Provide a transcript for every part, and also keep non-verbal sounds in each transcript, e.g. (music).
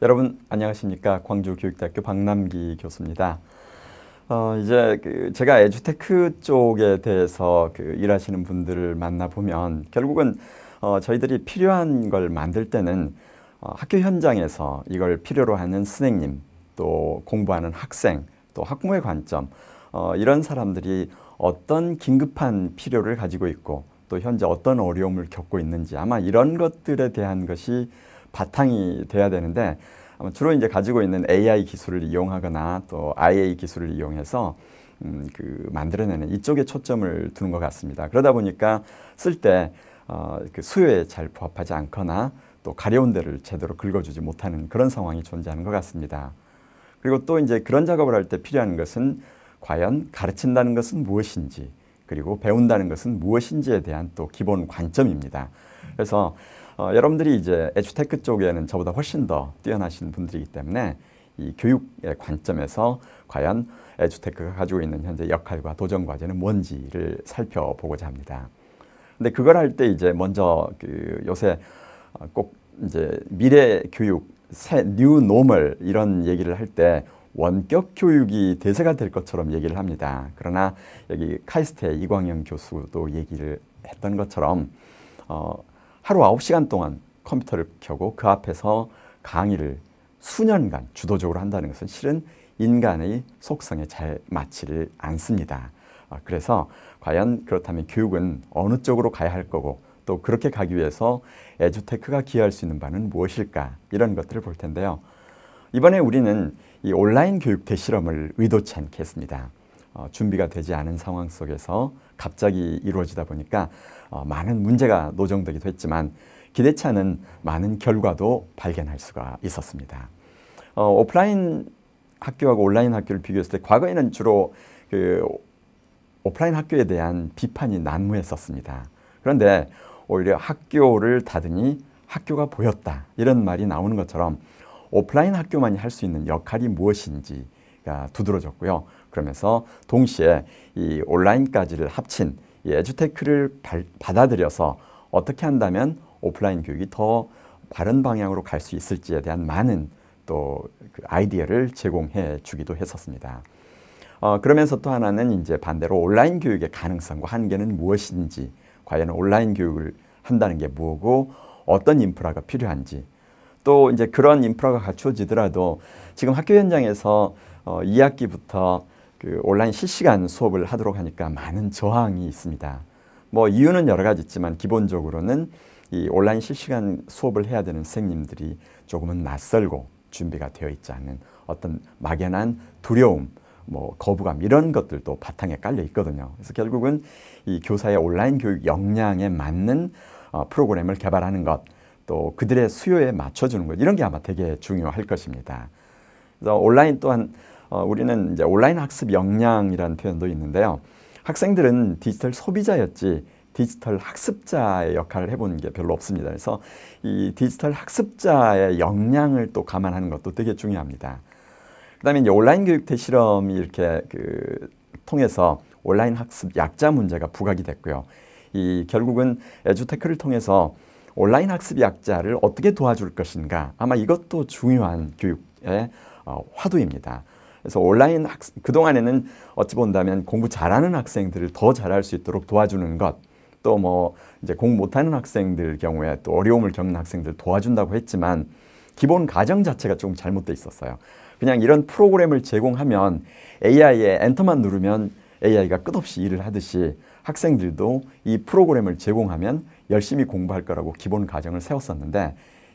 여러분 안녕하십니까 광주교육대학교 박남기 교수입니다. 어, 이제 그 제가 에듀테크 쪽에 대해서 그 일하시는 분들을 만나 보면 결국은 어, 저희들이 필요한 걸 만들 때는 어, 학교 현장에서 이걸 필요로 하는 선생님 또 공부하는 학생 또 학부모의 관점 어, 이런 사람들이 어떤 긴급한 필요를 가지고 있고 또 현재 어떤 어려움을 겪고 있는지 아마 이런 것들에 대한 것이 바탕이 돼야 되는데 주로 이제 가지고 있는 AI 기술을 이용하거나 또 IA 기술을 이용해서 음, 그 만들어내는 이쪽에 초점을 두는 것 같습니다. 그러다 보니까 쓸때 어, 그 수요에 잘 부합하지 않거나 또 가려운 데를 제대로 긁어주지 못하는 그런 상황이 존재하는 것 같습니다. 그리고 또 이제 그런 작업을 할 때 필요한 것은 과연 가르친다는 것은 무엇인지 그리고 배운다는 것은 무엇인지에 대한 또 기본 관점입니다. 그래서 어, 여러분들이 이제 에듀테크 쪽에는 저보다 훨씬 더 뛰어나신 분들이기 때문에 이 교육의 관점에서 과연 에듀테크가 가지고 있는 현재 역할과 도전 과제는 뭔지를 살펴보고자 합니다. 근데 그걸 할 때 이제 먼저 그 요새 어, 꼭 이제 미래 교육, 새 뉴 노멀 이런 얘기를 할 때 원격 교육이 대세가 될 것처럼 얘기를 합니다. 그러나 여기 카이스트의 이광영 교수도 얘기를 했던 것처럼 어, 하루 9시간 동안 컴퓨터를 켜고 그 앞에서 강의를 수년간 주도적으로 한다는 것은 실은 인간의 속성에 잘 맞지를 않습니다. 아, 그래서 과연 그렇다면 교육은 어느 쪽으로 가야 할 거고 또 그렇게 가기 위해서 에듀테크가 기여할 수 있는 바는 무엇일까 이런 것들을 볼 텐데요. 이번에 우리는 이 온라인 교육 대실험을 의도치 않게 습니다 어, 준비가 되지 않은 상황 속에서 갑자기 이루어지다 보니까 어, 많은 문제가 노정되기도 했지만 기대치 않은 많은 결과도 발견할 수가 있었습니다. 어, 오프라인 학교하고 온라인 학교를 비교했을 때 과거에는 주로 그 오프라인 학교에 대한 비판이 난무했었습니다. 그런데 오히려 학교를 닫으니 학교가 보였다 이런 말이 나오는 것처럼 오프라인 학교만이 할 수 있는 역할이 무엇인지가 두드러졌고요. 그러면서 동시에 이 온라인까지를 합친 이 에듀테크를 발, 받아들여서 어떻게 한다면 오프라인 교육이 더 바른 방향으로 갈 수 있을지에 대한 많은 또그 아이디어를 제공해 주기도 했었습니다. 어, 그러면서 또 하나는 이제 반대로 온라인 교육의 가능성과 한계는 무엇인지, 과연 온라인 교육을 한다는 게 뭐고 어떤 인프라가 필요한지, 또 이제 그런 인프라가 갖추어지더라도 지금 학교 현장에서 어, 2학기부터 그 온라인 실시간 수업을 하도록 하니까 많은 저항이 있습니다. 뭐 이유는 여러 가지 있지만 기본적으로는 이 온라인 실시간 수업을 해야 되는 선생님들이 조금은 낯설고 준비가 되어 있지 않은 어떤 막연한 두려움, 뭐 거부감 이런 것들도 바탕에 깔려 있거든요. 그래서 결국은 이 교사의 온라인 교육 역량에 맞는 어, 프로그램을 개발하는 것, 또 그들의 수요에 맞춰주는 것 이런 게 아마 되게 중요할 것입니다. 그래서 온라인 또한 어, 우리는 이제 온라인 학습 역량이라는 표현도 있는데요. 학생들은 디지털 소비자였지 디지털 학습자의 역할을 해보는 게 별로 없습니다. 그래서 이 디지털 학습자의 역량을 또 감안하는 것도 되게 중요합니다. 그 다음에 이제 온라인 교육 대실험이 이렇게 그 통해서 온라인 학습 약자 문제가 부각이 됐고요. 이 결국은 에주테크를 통해서 온라인 학습 약자를 어떻게 도와줄 것인가 아마 이것도 중요한 교육의 어, 화두입니다. 그래서 온라인 학습, 그동안에는 어찌 본다면 공부 잘하는 학생들을 더 잘할 수 있도록 도와주는 것, 또 뭐 이제 공부 못하는 학생들 경우에 또 어려움을 겪는 학생들 도와준다고 했지만 기본 가정 자체가 조금 잘못돼 있었어요. 그냥 이런 프로그램을 제공하면 AI에 엔터만 누르면 AI가 끝없이 일을 하듯이 학생들도 이 프로그램을 제공하면 열심히 공부할 거라고 기본 가정을 세웠었는데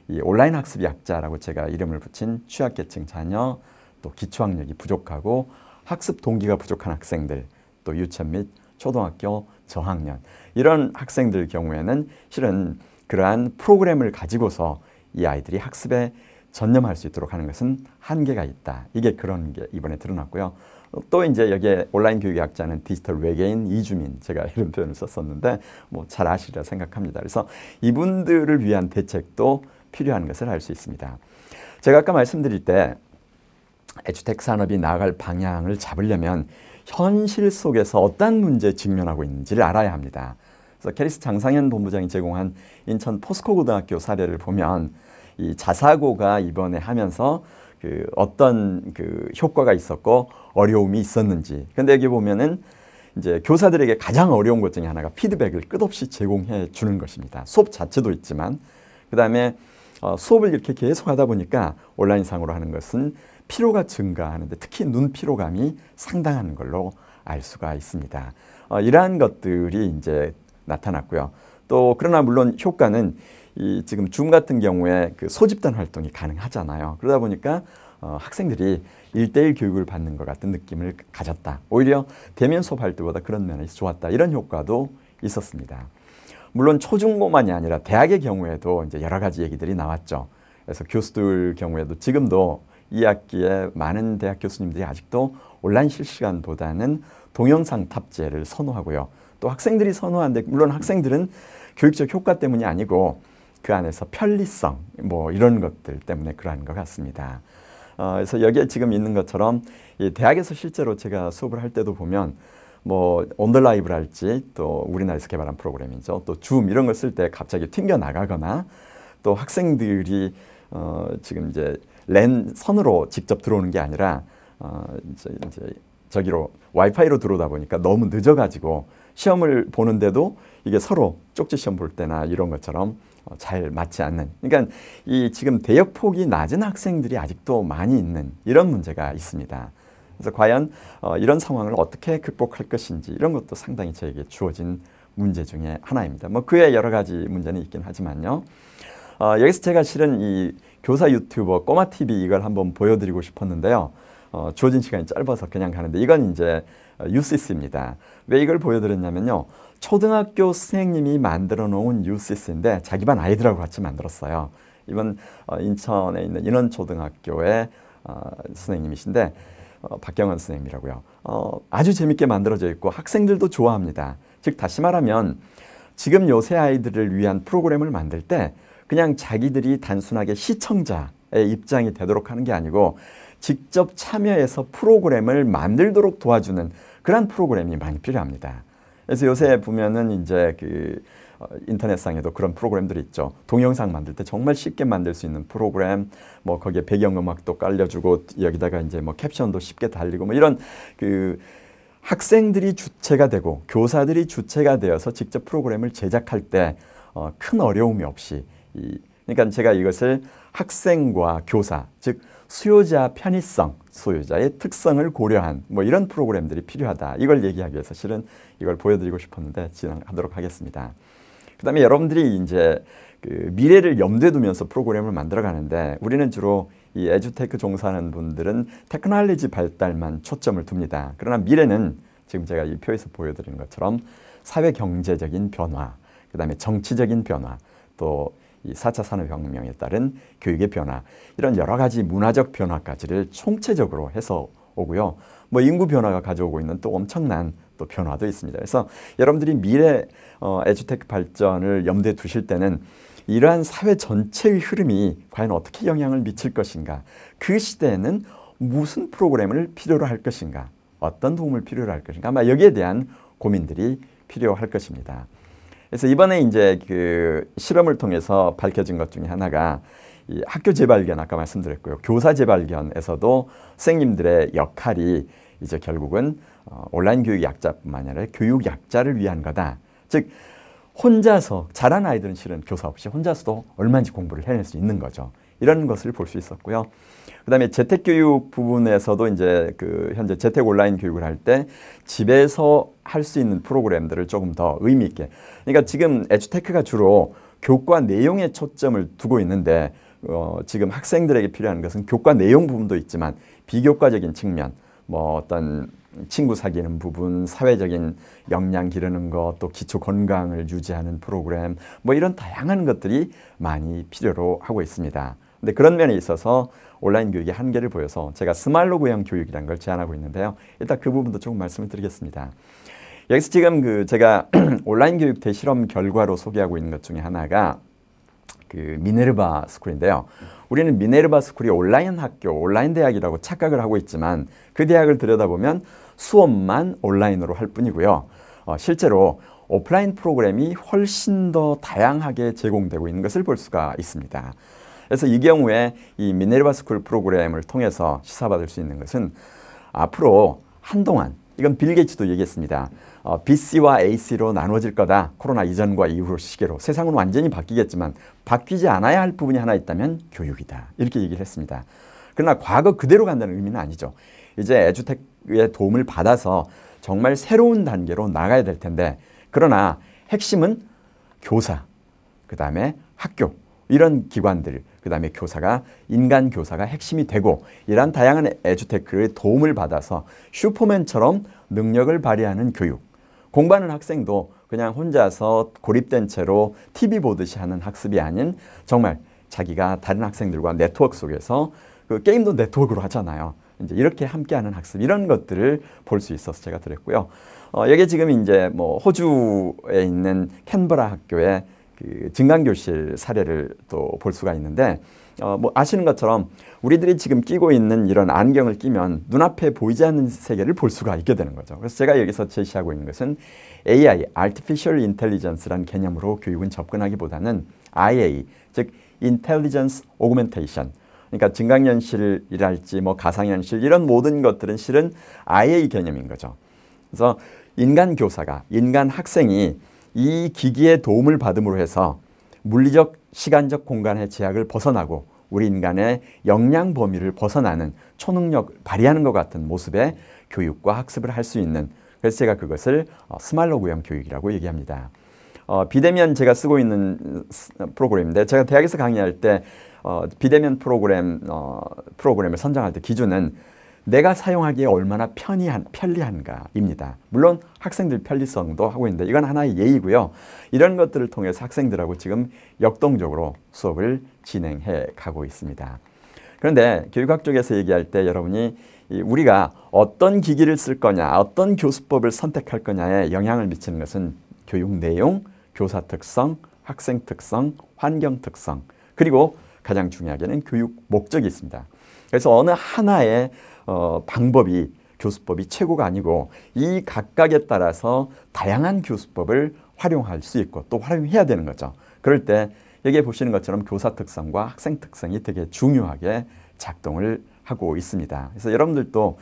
이 온라인 학습 약자라고 제가 이름을 붙인 취약계층 자녀 또 기초학력이 부족하고 학습 동기가 부족한 학생들, 또 유치원 및 초등학교 저학년 이런 학생들 경우에는 실은 그러한 프로그램을 가지고서 이 아이들이 학습에 전념할 수 있도록 하는 것은 한계가 있다. 이게 그런 게 이번에 드러났고요. 또 이제 여기에 온라인 교육 학자는 디지털 외계인 이주민 제가 (laughs) 이런 표현을 썼었는데 뭐 잘 아시리라 생각합니다. 그래서 이분들을 위한 대책도 필요한 것을 알 수 있습니다. 제가 아까 말씀드릴 때 에듀텍 산업이 나아갈 방향을 잡으려면 현실 속에서 어떤 문제에 직면하고 있는지를 알아야 합니다. 그래서 캐리스 장상현 본부장이 제공한 인천 포스코 고등학교 사례를 보면 이 자사고가 이번에 하면서 그 어떤 그 효과가 있었고 어려움이 있었는지. 근데 여기 보면은 이제 교사들에게 가장 어려운 것 중에 하나가 피드백을 끝없이 제공해 주는 것입니다. 수업 자체도 있지만 그 다음에 어, 수업을 이렇게 계속 하다 보니까 온라인상으로 하는 것은 피로가 증가하는데 특히 눈 피로감이 상당한 걸로 알 수가 있습니다. 어, 이러한 것들이 이제 나타났고요. 또 그러나 물론 효과는 이 지금 줌 같은 경우에 그 소집단 활동이 가능하잖아요. 그러다 보니까 어, 학생들이 일대일 교육을 받는 것 같은 느낌을 가졌다. 오히려 대면 수업할 때보다 그런 면에서 좋았다. 이런 효과도 있었습니다. 물론 초중고만이 아니라 대학의 경우에도 이제 여러 가지 얘기들이 나왔죠. 그래서 교수들 경우에도 지금도 2학기에 많은 대학 교수님들이 아직도 온라인 실시간보다는 동영상 탑재를 선호하고요. 또 학생들이 선호하는데 물론 학생들은 교육적 효과 때문이 아니고 그 안에서 편리성 뭐 이런 것들 때문에 그러한 것 같습니다. 어, 그래서 여기에 지금 있는 것처럼 이 대학에서 실제로 제가 수업을 할 때도 보면 뭐 온더라이브를 할지 또 우리나라에서 개발한 프로그램이죠. 또 줌 이런 걸 쓸 때 갑자기 튕겨 나가거나 또 학생들이 어, 지금 이제 랜 선으로 직접 들어오는 게 아니라 어, 이제, 이제 저기로 와이파이로 들어오다 보니까 너무 늦어가지고 시험을 보는데도 이게 서로 쪽지 시험 볼 때나 이런 것처럼 어, 잘 맞지 않는 그러니까 이 지금 대역폭이 낮은 학생들이 아직도 많이 있는 이런 문제가 있습니다. 그래서 과연 어, 이런 상황을 어떻게 극복할 것인지 이런 것도 상당히 저에게 주어진 문제 중에 하나입니다. 뭐 그 외 여러 가지 문제는 있긴 하지만요. 어, 여기서 제가 실은 이 교사 유튜버 꼬마TV 이걸 한번 보여드리고 싶었는데요. 어, 주어진 시간이 짧아서 그냥 가는데 이건 이제 UCC입니다. 왜 이걸 보여드렸냐면요. 초등학교 선생님이 만들어 놓은 UCC인데 자기 반 아이들하고 같이 만들었어요. 이번 어, 인천에 있는 인원초등학교의 어, 선생님이신데 어, 박경환 선생님이라고요. 어, 아주 재밌게 만들어져 있고 학생들도 좋아합니다. 즉 다시 말하면 지금 요새 아이들을 위한 프로그램을 만들 때 그냥 자기들이 단순하게 시청자의 입장이 되도록 하는 게 아니고 직접 참여해서 프로그램을 만들도록 도와주는 그런 프로그램이 많이 필요합니다. 그래서 요새 보면은 이제 그 어, 인터넷상에도 그런 프로그램들이 있죠. 동영상 만들 때 정말 쉽게 만들 수 있는 프로그램, 뭐 거기에 배경음악도 깔려주고 여기다가 이제 뭐 캡션도 쉽게 달리고 뭐 이런 그 학생들이 주체가 되고 교사들이 주체가 되어서 직접 프로그램을 제작할 때 큰 어, 어려움이 없이 이, 그러니까 제가 이것을 학생과 교사, 즉 수요자 편의성, 수요자의 특성을 고려한 뭐 이런 프로그램들이 필요하다. 이걸 얘기하기 위해서 실은 이걸 보여드리고 싶었는데 진행하도록 하겠습니다. 그 다음에 여러분들이 이제 그 미래를 염두에 두면서 프로그램을 만들어 가는데 우리는 주로 이 에듀테크 종사하는 분들은 테크놀로지 발달만 초점을 둡니다. 그러나 미래는 지금 제가 이 표에서 보여드린 것처럼 사회 경제적인 변화, 그 다음에 정치적인 변화, 또이 4차 산업혁명에 따른 교육의 변화 이런 여러 가지 문화적 변화까지를 총체적으로 해서 오고요. 뭐 인구 변화가 가져오고 있는 또 엄청난 또 변화도 있습니다. 그래서 여러분들이 미래 어, 에듀테크 발전을 염두에 두실 때는 이러한 사회 전체의 흐름이 과연 어떻게 영향을 미칠 것인가 그 시대에는 무슨 프로그램을 필요로 할 것인가 어떤 도움을 필요로 할 것인가 아마 여기에 대한 고민들이 필요할 것입니다. 그래서 이번에 이제 그 실험을 통해서 밝혀진 것 중에 하나가 이 학교 재발견 아까 말씀드렸고요. 교사 재발견에서도 선생님들의 역할이 이제 결국은 어, 온라인 교육 약자뿐만 아니라 교육 약자를 위한 거다. 즉 혼자서 잘한 아이들은 실은 교사 없이 혼자서도 얼마인지 공부를 해낼 수 있는 거죠. 이런 것을 볼 수 있었고요. 그다음에 재택 교육 부분에서도 이제 그 현재 재택 온라인 교육을 할 때 집에서 할 수 있는 프로그램들을 조금 더 의미 있게. 그러니까 지금 에듀테크가 주로 교과 내용에 초점을 두고 있는데 어, 지금 학생들에게 필요한 것은 교과 내용 부분도 있지만 비교과적인 측면, 뭐 어떤 친구 사귀는 부분, 사회적인 역량 기르는 것, 또 기초 건강을 유지하는 프로그램, 뭐 이런 다양한 것들이 많이 필요로 하고 있습니다. 근데 네, 그런 면에 있어서 온라인 교육의 한계를 보여서 제가 스마일로그형 교육이라는 걸 제안하고 있는데요. 일단 그 부분도 조금 말씀을 드리겠습니다. 여기서 지금 그 제가 (clears throat) 온라인 교육 대실험 결과로 소개하고 있는 것 중에 하나가 그 미네르바 스쿨인데요. 우리는 미네르바 스쿨이 온라인 학교, 온라인 대학이라고 착각을 하고 있지만 그 대학을 들여다보면 수업만 온라인으로 할 뿐이고요. 어, 실제로 오프라인 프로그램이 훨씬 더 다양하게 제공되고 있는 것을 볼 수가 있습니다. 그래서 이 경우에 이 미네르바 스쿨 프로그램을 통해서 시사받을 수 있는 것은 앞으로 한동안 이건 빌 게이츠도 얘기했습니다. 어, BC와 AC로 나눠질 거다. 코로나 이전과 이후로 시계로 세상은 완전히 바뀌겠지만 바뀌지 않아야 할 부분이 하나 있다면 교육이다. 이렇게 얘기를 했습니다. 그러나 과거 그대로 간다는 의미는 아니죠. 이제 에주텍의 도움을 받아서 정말 새로운 단계로 나가야 될 텐데 그러나 핵심은 교사, 그 다음에 학교, 이런 기관들, 그 다음에 교사가 인간 교사가 핵심이 되고 이러한 다양한 에듀테크의 도움을 받아서 슈퍼맨처럼 능력을 발휘하는 교육, 공부하는 학생도 그냥 혼자서 고립된 채로 TV 보듯이 하는 학습이 아닌 정말 자기가 다른 학생들과 네트워크 속에서 그 게임도 네트워크로 하잖아요. 이제 이렇게 함께하는 학습 이런 것들을 볼 수 있어서 제가 드렸고요. 어, 여기 지금 이제 뭐 호주에 있는 캔버라 학교에 그 증강교실 사례를 또 볼 수가 있는데 어, 뭐 아시는 것처럼 우리들이 지금 끼고 있는 이런 안경을 끼면 눈앞에 보이지 않는 세계를 볼 수가 있게 되는 거죠. 그래서 제가 여기서 제시하고 있는 것은 AI, Artificial i n t e l l i g e n c e 라는 개념으로 교육은 접근하기보다는 IA, 즉 Intelligence Augmentation, 그러니까 증강현실이랄지 뭐 가상현실 이런 모든 것들은 실은 IA 개념인 거죠. 그래서 인간 교사가, 인간 학생이 이 기기의 도움을 받음으로 해서 물리적 시간적 공간의 제약을 벗어나고 우리 인간의 역량 범위를 벗어나는 초능력 발휘하는 것 같은 모습의 교육과 학습을 할 수 있는 그래서 제가 그것을 어, 스말로구형 교육이라고 얘기합니다. 어, 비대면 제가 쓰고 있는 프로그램인데 제가 대학에서 강의할 때 어, 비대면 프로그램 어, 프로그램을 선정할 때 기준은 내가 사용하기에 얼마나 편리한, 편리한가입니다. 물론 학생들 편리성도 하고 있는데 이건 하나의 예의고요. 이런 것들을 통해서 학생들하고 지금 역동적으로 수업을 진행해 가고 있습니다. 그런데 교육학 쪽에서 얘기할 때 여러분이 우리가 어떤 기기를 쓸 거냐, 어떤 교수법을 선택할 거냐에 영향을 미치는 것은 교육 내용, 교사 특성, 학생 특성, 환경 특성, 그리고 가장 중요하게는 교육 목적이 있습니다. 그래서 어느 하나의 어, 방법이 교수법이 최고가 아니고 이 각각에 따라서 다양한 교수법을 활용할 수 있고 또 활용해야 되는 거죠. 그럴 때 여기에 보시는 것처럼 교사 특성과 학생 특성이 되게 중요하게 작동을 하고 있습니다. 그래서 여러분들도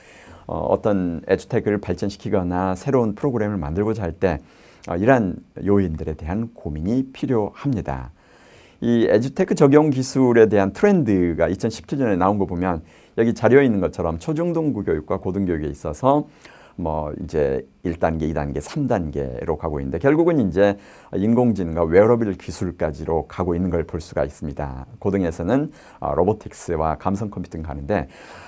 어, 어떤 에듀텍을 발전시키거나 새로운 프로그램을 만들고자 할때 어, 이러한 요인들에 대한 고민이 필요합니다. 이 에듀테크 적용 기술에 대한 트렌드가 2017년에 나온 거 보면 여기 자료에 있는 것처럼 초중등부 교육과 고등교육에 있어서 뭐 이제 1단계, 2단계, 3단계로 가고 있는데 결국은 이제 인공지능과 웨어러블 기술까지로 가고 있는 걸 볼 수가 있습니다. 고등에서는 어, 로보틱스와 감성 컴퓨팅 가는데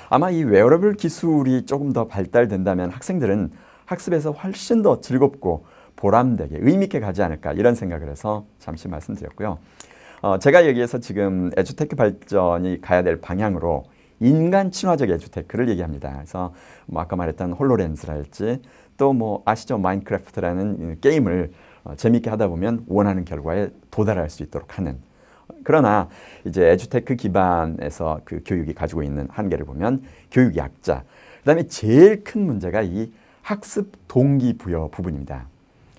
아마 이 웨어러블 기술이 조금 더 발달된다면 학생들은 학습에서 훨씬 더 즐겁고 보람되게 의미있게 가지 않을까 이런 생각을 해서 잠시 말씀드렸고요. 어, 제가 여기에서 지금 에듀테크 발전이 가야 될 방향으로 인간 친화적 에듀테크를 얘기합니다. 그래서 뭐 아까 말했던 홀로렌즈랄지 또 뭐 아시죠 마인크래프트라는 게임을 어, 재미있게 하다 보면 원하는 결과에 도달할 수 있도록 하는 그러나 이제 에듀테크 기반에서 그 교육이 가지고 있는 한계를 보면 교육 약자 그다음에 제일 큰 문제가 이 학습 동기부여 부분입니다.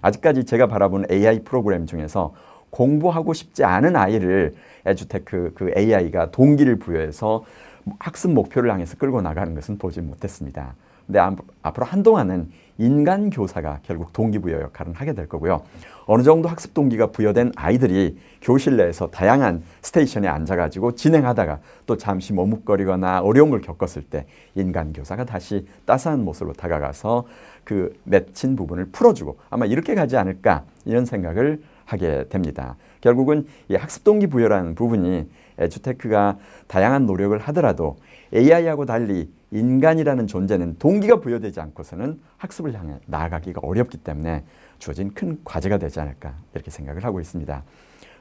아직까지 제가 바라본 AI 프로그램 중에서 공부하고 싶지 않은 아이를 에듀테크 그 AI가 동기를 부여해서 뭐 학습 목표를 향해서 끌고 나가는 것은 보지 못했습니다. 근데 아, 앞으로 한동안은 인간 교사가 결국 동기부여 역할을 하게 될 거고요. 어느 정도 학습 동기가 부여된 아이들이 교실 내에서 다양한 스테이션에 앉아가지고 진행하다가 또 잠시 머뭇거리거나 어려운 걸 겪었을 때 인간 교사가 다시 따스한 모습으로 다가가서 그 맺힌 부분을 풀어주고 아마 이렇게 가지 않을까 이런 생각을 하게 됩니다. 결국은 이 학습 동기 부여라는 부분이 에듀테크가 다양한 노력을 하더라도 AI하고 달리 인간이라는 존재는 동기가 부여되지 않고서는 학습을 향해 나아가기가 어렵기 때문에 주어진 큰 과제가 되지 않을까 이렇게 생각을 하고 있습니다.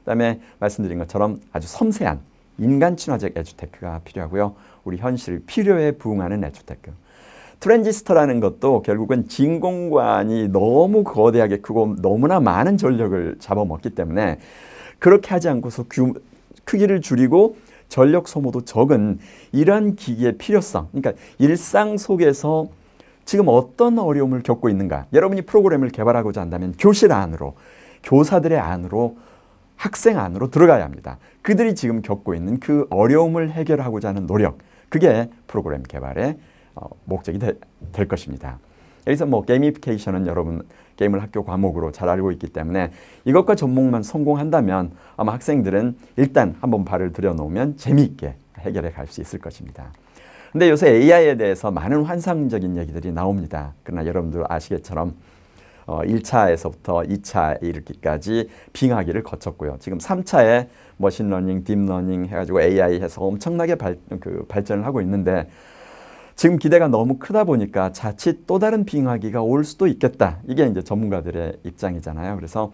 그다음에 말씀드린 것처럼 아주 섬세한 인간 친화적 에듀테크가 필요하고요. 우리 현실 필요에 부응하는 에듀테크. 트랜지스터라는 것도 결국은 진공관이 너무 거대하게 크고 너무나 많은 전력을 잡아먹기 때문에 그렇게 하지 않고서 규, 크기를 줄이고 전력 소모도 적은 이러한 기기의 필요성 그러니까 일상 속에서 지금 어떤 어려움을 겪고 있는가 여러분이 프로그램을 개발하고자 한다면 교실 안으로 교사들의 안으로 학생 안으로 들어가야 합니다. 그들이 지금 겪고 있는 그 어려움을 해결하고자 하는 노력 그게 프로그램 개발의 어, 목적이 되, 될 것입니다. 여기서 뭐 게이미피케이션은 여러분 게임을 학교 과목으로 잘 알고 있기 때문에 이것과 접목만 성공한다면 아마 학생들은 일단 한번 발을 들여놓으면 재미있게 해결해 갈 수 있을 것입니다. 근데 요새 AI에 대해서 많은 환상적인 얘기들이 나옵니다. 그러나 여러분들 아시겠처럼 어, 1차에서부터 2차 이르기까지 빙하기를 거쳤고요. 지금 3차에 머신러닝, 딥러닝 해가지고 AI 해서 엄청나게 발, 그 발전을 하고 있는데 지금 기대가 너무 크다 보니까 자칫 또 다른 빙하기가 올 수도 있겠다. 이게 이제 전문가들의 입장이잖아요. 그래서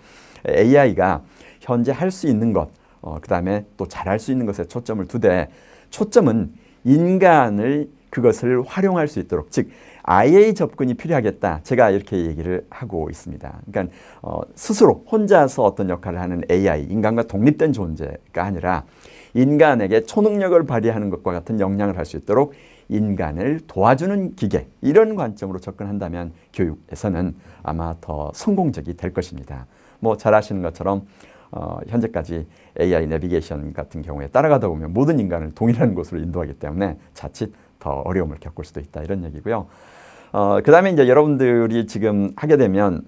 AI가 현재 할 수 있는 것, 어, 그 다음에 또 잘할 수 있는 것에 초점을 두되 초점은 인간을 그것을 활용할 수 있도록 즉 IA 접근이 필요하겠다. 제가 이렇게 얘기를 하고 있습니다. 그러니까 어, 스스로 혼자서 어떤 역할을 하는 AI, 인간과 독립된 존재가 아니라 인간에게 초능력을 발휘하는 것과 같은 역량을 할 수 있도록 인간을 도와주는 기계 이런 관점으로 접근한다면 교육에서는 아마 더 성공적이 될 것입니다. 뭐 잘 아시는 것처럼 어, 현재까지 AI 내비게이션 같은 경우에 따라가다 보면 모든 인간을 동일한 곳으로 인도하기 때문에 자칫 더 어려움을 겪을 수도 있다 이런 얘기고요. 어, 그 다음에 이제 여러분들이 지금 하게 되면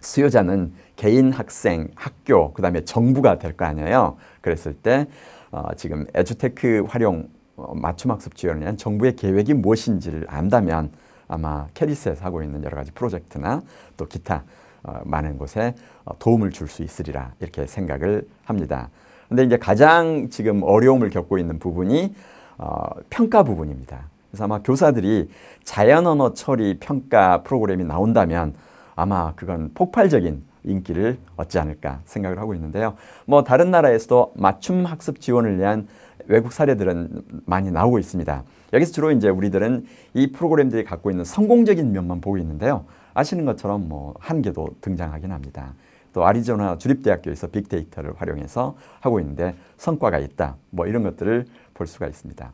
수요자는 개인 학생, 학교, 그 다음에 정부가 될 거 아니에요. 그랬을 때 어, 지금 에듀테크 활용 어, 맞춤학습 지원을 위한 정부의 계획이 무엇인지를 안다면 아마 캐리스에서 하고 있는 여러 가지 프로젝트나 또 기타 어, 많은 곳에 어, 도움을 줄 수 있으리라 이렇게 생각을 합니다. 근데 이제 가장 지금 어려움을 겪고 있는 부분이 어, 평가 부분입니다. 그래서 아마 교사들이 자연 언어 처리 평가 프로그램이 나온다면 아마 그건 폭발적인 인기를 얻지 않을까 생각을 하고 있는데요. 뭐 다른 나라에서도 맞춤 학습 지원을 위한 외국 사례들은 많이 나오고 있습니다. 여기서 주로 이제 우리들은 이 프로그램들이 갖고 있는 성공적인 면만 보고 있는데요. 아시는 것처럼 뭐 한계도 등장하긴 합니다. 또 아리조나 주립대학교에서 빅데이터를 활용해서 하고 있는데 성과가 있다. 뭐 이런 것들을 볼 수가 있습니다.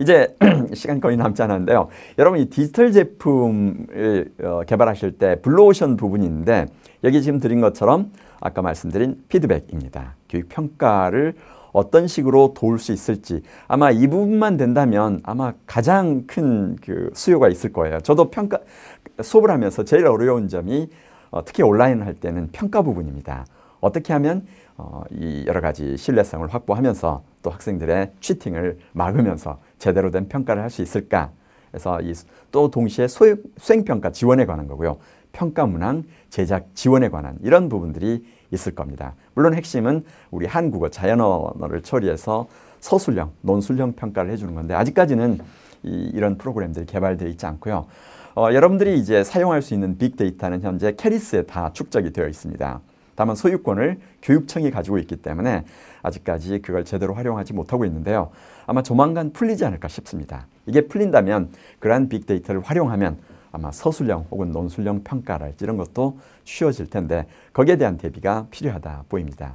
이제 (clears throat) 시간 거의 남지 않았는데요. 여러분 이 디지털 제품을 어, 개발하실 때 블루오션 부분이 있는데 여기 지금 드린 것처럼 아까 말씀드린 피드백입니다. 교육 평가를 어떤 식으로 도울 수 있을지 아마 이 부분만 된다면 아마 가장 큰 그 수요가 있을 거예요. 저도 평가 수업을 하면서 제일 어려운 점이 어, 특히 온라인 할 때는 평가 부분입니다. 어떻게 하면 어, 이 여러 가지 신뢰성을 확보하면서 또 학생들의 취팅을 막으면서 제대로 된 평가를 할 수 있을까? 그서 이, 또 동시에 소유, 수행평가 지원에 관한 거고요. 평가 문항 제작 지원에 관한 이런 부분들이 있을 겁니다. 물론 핵심은 우리 한국어 자연언어를 처리해서 서술형, 논술형 평가를 해주는 건데 아직까지는 이, 런 프로그램들이 개발되어 있지 않고요. 어, 여러분들이 이제 사용할 수 있는 빅데이터는 현재 캐리스에 다 축적이 되어 있습니다. 다만 소유권을 교육청이 가지고 있기 때문에 아직까지 그걸 제대로 활용하지 못하고 있는데요. 아마 조만간 풀리지 않을까 싶습니다. 이게 풀린다면 그러한 빅데이터를 활용하면 아마 서술형 혹은 논술형 평가랄지 이런 것도 쉬워질 텐데 거기에 대한 대비가 필요하다 보입니다.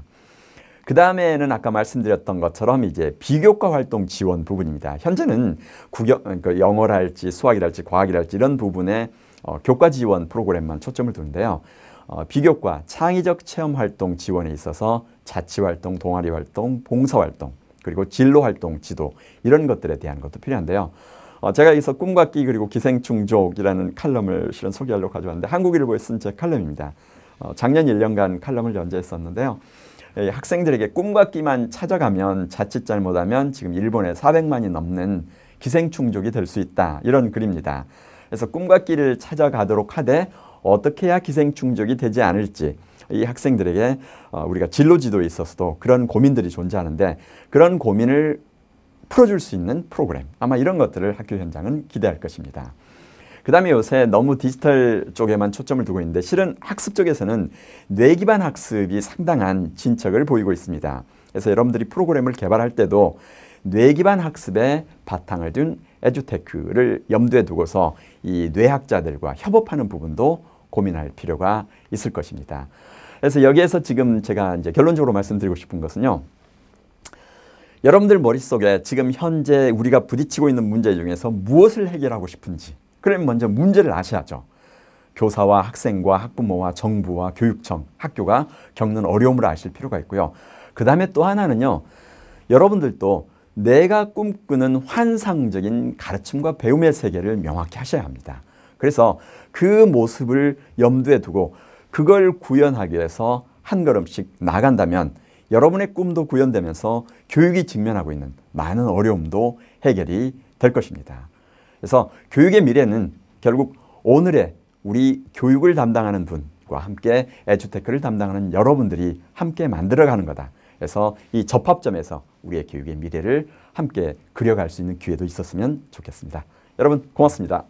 그 다음에는 아까 말씀드렸던 것처럼 이제 비교과 활동 지원 부분입니다. 현재는 국영, 그 영어랄지 수학이랄지 과학이랄지 이런 부분에 어, 교과 지원 프로그램만 초점을 두는데요. 어, 비교과 창의적 체험 활동 지원에 있어서 자치 활동, 동아리 활동, 봉사 활동 그리고 진로 활동 지도 이런 것들에 대한 것도 필요한데요. 어, 제가 여기서 꿈과 끼 그리고 기생충족이라는 칼럼을 실은 소개하려고 가져왔는데 한국일보에 쓴 제 칼럼입니다. 어, 작년 1년간 칼럼을 연재했었는데요. 예, 학생들에게 꿈과 끼만 찾아가면 자칫 잘못하면 지금 일본에 400만이 넘는 기생충족이 될 수 있다. 이런 글입니다. 그래서 꿈과 끼를 찾아가도록 하되 어떻게 해야 기생충족이 되지 않을지 이 학생들에게 어, 우리가 진로 지도에 있어서도 그런 고민들이 존재하는데 그런 고민을 풀어줄 수 있는 프로그램 아마 이런 것들을 학교 현장은 기대할 것입니다. 그 다음에 요새 너무 디지털 쪽에만 초점을 두고 있는데 실은 학습 쪽에서는 뇌 기반 학습이 상당한 진척을 보이고 있습니다. 그래서 여러분들이 프로그램을 개발할 때도 뇌 기반 학습에 바탕을 둔 에듀테크를 염두에 두고서 이 뇌학자들과 협업하는 부분도 고민할 필요가 있을 것입니다. 그래서 여기에서 지금 제가 이제 결론적으로 말씀드리고 싶은 것은요. 여러분들 머릿속에 지금 현재 우리가 부딪히고 있는 문제 중에서 무엇을 해결하고 싶은지 그러면 먼저 문제를 아셔야죠. 교사와 학생과 학부모와 정부와 교육청, 학교가 겪는 어려움을 아실 필요가 있고요. 그 다음에 또 하나는요. 여러분들도 내가 꿈꾸는 환상적인 가르침과 배움의 세계를 명확히 하셔야 합니다. 그래서 그 모습을 염두에 두고 그걸 구현하기 위해서 한 걸음씩 나간다면 여러분의 꿈도 구현되면서 교육이 직면하고 있는 많은 어려움도 해결이 될 것입니다. 그래서 교육의 미래는 결국 오늘의 우리 교육을 담당하는 분과 함께 에듀테크를 담당하는 여러분들이 함께 만들어가는 거다. 그래서 이 접합점에서 우리의 교육의 미래를 함께 그려갈 수 있는 기회도 있었으면 좋겠습니다. 여러분 고맙습니다.